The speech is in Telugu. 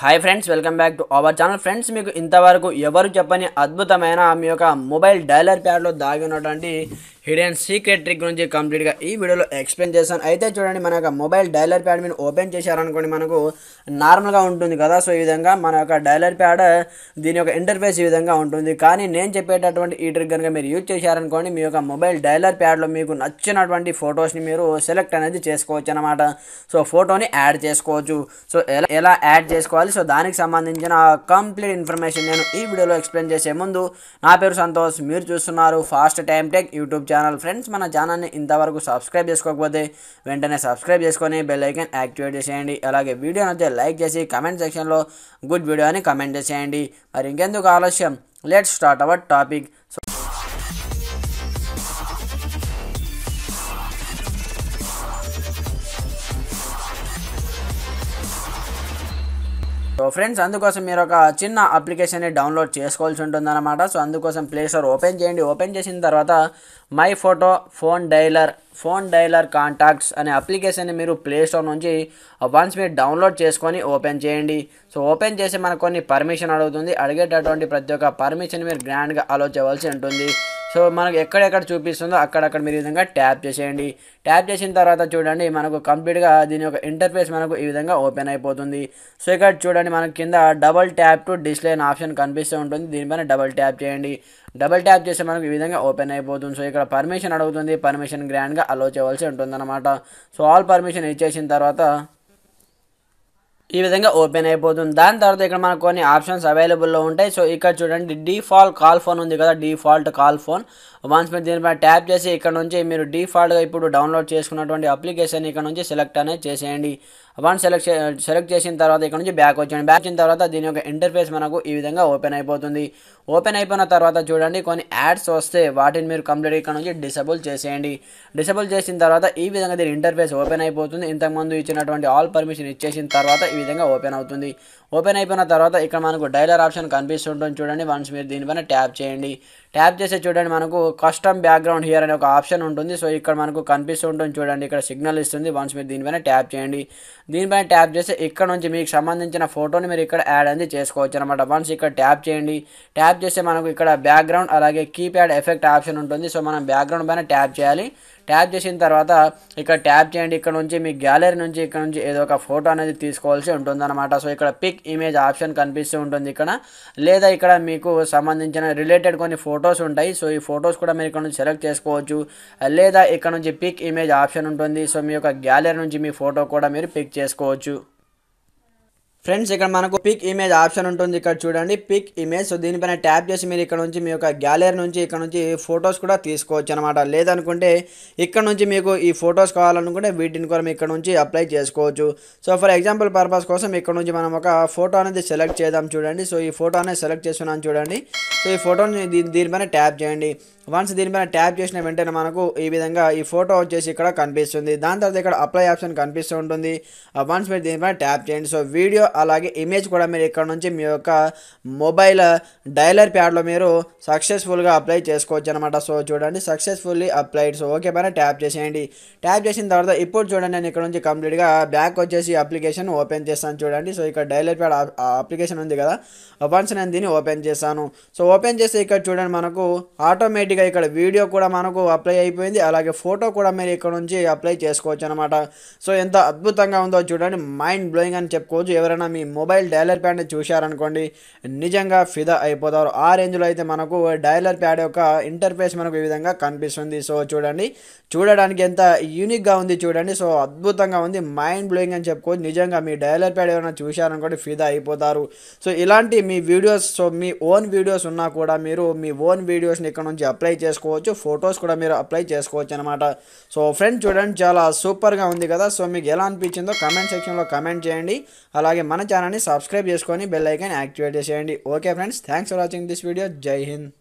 hi friends welcome back to our channel friends మీకు ఇంతవరకు ఎవరు చెప్పని అద్భుతమైన మీ యొక్క మొబైల్ డైలర్ ప్యాడ్లో దాగి ఉన్నటువంటి హిడెన్ సీక్రెట్ ట్రిక్ గురించి కంప్లీట్గా ఈ వీడియోలో ఎక్స్ప్లెయిన్ చేశాను అయితే చూడండి మన యొక్క మొబైల్ డైలర్ ప్యాడ్ మీరు ఓపెన్ చేశారనుకోండి మనకు నార్మల్గా ఉంటుంది కదా సో ఈ విధంగా మన యొక్క డైలర్ ప్యాడ్ దీని యొక్క ఇంటర్ఫేస్ ఈ విధంగా ఉంటుంది కానీ నేను చెప్పేటటువంటి ఈ ట్రిక్ కనుక మీరు యూజ్ చేశారనుకోండి మీ యొక్క మొబైల్ డైలర్ ప్యాడ్లో మీకు నచ్చినటువంటి ఫొటోస్ని మీరు సెలెక్ట్ అనేది చేసుకోవచ్చు అనమాట సో ఫోటోని యాడ్ చేసుకోవచ్చు సో ఎలా ఎలా యాడ్ చేసుకోవాలి కావాలి సో దానికి సంబంధించిన కంప్లీట్ ఇన్ఫర్మేషన్ నేను ఈ వీడియోలో ఎక్స్ప్లెయిన్ చేసే ముందు నా పేరు సంతోష్ మీరు చూస్తున్నారు fast time tech YouTube channel friends మన ఛానల్ని ఇంతవరకు సబ్స్క్రైబ్ చేసుకోకపోతే వెంటనే సబ్స్క్రైబ్ చేసుకొని బెల్లైకన్ యాక్టివేట్ చేసేయండి అలాగే వీడియోని అయితే లైక్ చేసి కమెంట్ సెక్షన్లో గుడ్ వీడియో అని కమెంట్ చేసేయండి మరి ఇంకెందుకు ఆలస్యం let start our topic so so friends అందుకోసం మీరు ఒక చిన్న అప్లికేషన్ని డౌన్లోడ్ చేసుకోవాల్సి ఉంటుందన్నమాట సో అందుకోసం ప్లే స్టోర్ ఓపెన్ చేయండి ఓపెన్ చేసిన తర్వాత my photo phone dialer phone dialer contacts అనే అప్లికేషన్ని మీరు ప్లే స్టోర్ నుంచి వన్స్ uh, మీరు డౌన్లోడ్ చేసుకొని ఓపెన్ చేయండి సో ఓపెన్ చేసి మనకు కొన్ని పర్మిషన్ అడుగుతుంది అడిగేటటువంటి ప్రతి ఒక్క పర్మిషన్ మీరు గ్రాండ్గా ఆలోచించవలసి ఉంటుంది సో మనకు ఎక్కడెక్కడ చూపిస్తుందో అక్కడక్కడ మీరు ఈ విధంగా ట్యాప్ చేసేయండి ట్యాప్ చేసిన తర్వాత చూడండి మనకు కంప్లీట్గా దీని యొక్క ఇంటర్ఫేస్ మనకు ఈ విధంగా ఓపెన్ అయిపోతుంది సో ఇక్కడ చూడండి మనకు కింద డబల్ ట్యాప్ టు డిస్ప్లే అనే ఆప్షన్ కనిపిస్తూ ఉంటుంది దీనిపైన డబల్ ట్యాప్ చేయండి డబల్ ట్యాప్ చేస్తే మనకు ఈ విధంగా ఓపెన్ అయిపోతుంది సో ఇక్కడ పర్మిషన్ అడుగుతుంది పర్మిషన్ గ్రాండ్గా అలో చేయవలసి ఉంటుందన్నమాట సో ఆల్ పర్మిషన్ ఇచ్చేసిన తర్వాత ఈ విధంగా ఓపెన్ అయిపోతుంది దాని తర్వాత ఇక్కడ మనకు కొన్ని ఆప్షన్స్ అవైలబుల్లో ఉంటాయి సో ఇక్కడ చూడండి డిఫాల్ట్ కాల్ ఫోన్ ఉంది కదా డిఫాల్ట్ కాల్ ఫోన్ వన్స్ మీరు దీనిపైన ట్యాప్ చేసి ఇక్కడ నుంచి మీరు డిఫాల్ట్గా ఇప్పుడు డౌన్లోడ్ చేసుకున్నటువంటి అప్లికేషన్ ఇక్కడ నుంచి సెలెక్ట్ అనేది చేసేయండి వన్ సెలెక్ట్ సెలెక్ట్ చేసిన తర్వాత ఇక్కడ నుంచి బ్యాక్ వచ్చాను బ్యాక్ వచ్చిన తర్వాత దీని యొక్క ఇంటర్ఫేస్ మనకు ఈ విధంగా ఓపెన్ అయిపోతుంది ఓపెన్ అయిపోయిన తర్వాత చూడండి కొన్ని యాడ్స్ వస్తే వాటిని మీరు కంప్లీట్ ఇక్కడ నుంచి డిసేబుల్ చేసేయండి డిసేబుల్ చేసిన తర్వాత ఈ విధంగా దీని ఇంటర్ఫేస్ ఓపెన్ అయిపోతుంది ఇంతకుముందు ఇచ్చినటువంటి ఆల్ పర్మిషన్ ఇచ్చేసిన తర్వాత ఈ విధంగా ఓపెన్ అవుతుంది ఓపెన్ అయిపోయిన తర్వాత ఇక్కడ మనకు డైలర్ ఆప్షన్ కనిపిస్తుంటుంది చూడండి వన్స్ మీరు దీనిపైన ట్యాప్ చేయండి ట్యాప్ చేసే చూడండి మనకు కస్టమ్ బ్యాక్గ్రౌండ్ హియర్ అనే ఒక ఆప్షన్ ఉంటుంది సో ఇక్కడ మనకు కనిపిస్తుంటుంది చూడండి ఇక్కడ సిగ్నల్ ఇస్తుంది వన్స్ మీరు దీనిపైన ట్యాప్ చేయండి దీనిపైన ట్యాప్ చేస్తే ఇక్కడ నుంచి మీకు సంబంధించిన ఫోటోని మీరు ఇక్కడ యాడ్ అనేది చేసుకోవచ్చు అనమాట వన్స్ ఇక్కడ ట్యాప్ చేయండి ట్యాప్ చేస్తే మనకు ఇక్కడ బ్యాక్గ్రౌండ్ అలాగే కీప్యాడ్ ఎఫెక్ట్ ఆప్షన్ ఉంటుంది సో మనం బ్యాక్గ్రౌండ్ పైన ట్యాప్ చేయాలి ట్యాప్ చేసిన తర్వాత ఇక్కడ ట్యాప్ చేయండి ఇక్కడ నుంచి మీ గ్యాలరీ నుంచి ఇక్కడ నుంచి ఏదో ఒక ఫోటో అనేది తీసుకోవాల్సి ఉంటుందన్నమాట సో ఇక్కడ పిక్ ఇమేజ్ ఆప్షన్ కనిపిస్తూ ఉంటుంది ఇక్కడ లేదా ఇక్కడ మీకు సంబంధించిన రిలేటెడ్ కొన్ని ఫొటోస్ ఉంటాయి సో ఈ ఫొటోస్ కూడా మీరు ఇక్కడ నుంచి సెలెక్ట్ చేసుకోవచ్చు లేదా ఇక్కడ నుంచి పిక్ ఇమేజ్ ఆప్షన్ ఉంటుంది సో మీ యొక్క గ్యాలరీ నుంచి మీ ఫోటో కూడా మీరు పిక్ చేసుకోవచ్చు ఫ్రెండ్స్ ఇక్కడ మనకు పిక్ ఇమేజ్ ఆప్షన్ ఉంటుంది ఇక్కడ చూడండి పిక్ ఇమేజ్ సో దీనిపైన ట్యాప్ చేసి మీరు ఇక్కడ నుంచి మీ యొక్క గ్యాలరీ నుంచి ఇక్కడ నుంచి ఫొటోస్ కూడా తీసుకోవచ్చు అనమాట లేదనుకుంటే ఇక్కడ నుంచి మీకు ఈ ఫొటోస్ కావాలనుకుంటే వీటిని కూడా ఇక్కడ నుంచి అప్లై చేసుకోవచ్చు సో ఫర్ ఎగ్జాంపుల్ పర్పస్ కోసం ఇక్కడ నుంచి మనం ఒక ఫోటో అనేది సెలెక్ట్ చేద్దాం చూడండి సో ఈ ఫోటో అనేది సెలెక్ట్ చేస్తున్నాను చూడండి సో ఈ ఫోటోని దీనిపైన ట్యాప్ చేయండి వన్స్ దీనిపైన ట్యాప్ చేసిన వెంటనే మనకు ఈ విధంగా ఈ ఫోటో వచ్చేసి ఇక్కడ కనిపిస్తుంది దాని తర్వాత ఇక్కడ అప్లై ఆప్షన్ కనిపిస్తూ ఉంటుంది వన్స్ మీరు దీనిపైన ట్యాప్ చేయండి సో వీడియో అలాగే ఇమేజ్ కూడా మీరు ఇక్కడ నుంచి మీ యొక్క మొబైల్ డైలర్ ప్యాడ్లో మీరు సక్సెస్ఫుల్గా అప్లై చేసుకోవచ్చు అనమాట సో చూడండి సక్సెస్ఫుల్లీ అప్లైడ్ సో ఓకే పైన ట్యాప్ చేసేయండి ట్యాప్ చేసిన తర్వాత ఇప్పుడు చూడండి నేను ఇక్కడ నుంచి కంప్లీట్గా బ్యాక్ వచ్చేసి అప్లికేషన్ ఓపెన్ చేస్తాను చూడండి సో ఇక్కడ డైలర్ ప్యాడ్ అప్లికేషన్ ఉంది కదా వన్స్ నేను దీన్ని ఓపెన్ చేస్తాను సో ఓపెన్ చేస్తే ఇక్కడ చూడండి మనకు ఆటోమేటిక్గా ఇక్కడ వీడియో కూడా మనకు అప్లై అయిపోయింది అలాగే ఫోటో కూడా మీరు ఇక్కడ నుంచి అప్లై చేసుకోవచ్చు అనమాట సో ఎంత అద్భుతంగా ఉందో చూడండి మైండ్ బ్లోయింగ్ అని చెప్పుకోవచ్చు ఎవరైనా మీ మొబైల్ డైలర్ ప్యాడ్ని చూశారనుకోండి నిజంగా ఫిదా అయిపోతారు ఆ రేంజ్లో అయితే మనకు డైలర్ ప్యాడ్ యొక్క ఇంటర్ఫేస్ మనకు ఈ విధంగా కనిపిస్తుంది సో చూడండి చూడడానికి ఎంత యూనిక్గా ఉంది చూడండి సో అద్భుతంగా ఉంది మైండ్ బ్లోయింగ్ అని చెప్పుకోవచ్చు నిజంగా మీ డైలర్ ప్యాడ్ ఏమైనా చూశారనుకోండి ఫిదా అయిపోతారు సో ఇలాంటి మీ వీడియోస్ సో మీ ఓన్ వీడియోస్ ఉన్నా కూడా మీరు మీ ఓన్ వీడియోస్ని ఇక్కడ నుంచి అప్లై చేసుకోవచ్చు ఫొటోస్ కూడా మీరు అప్లై చేసుకోవచ్చు అనమాట సో ఫ్రెండ్స్ చూడండి చాలా సూపర్గా ఉంది కదా సో మీకు ఎలా అనిపించిందో కమెంట్ సెక్షన్లో కమెంట్ చేయండి అలాగే మన ఛానల్ని సబ్స్క్రైబ్ చేసుకొని బెల్ ఐకాన్ యాక్టివేట్ చేసేయండి okay friends thanks for watching this video జై హింద్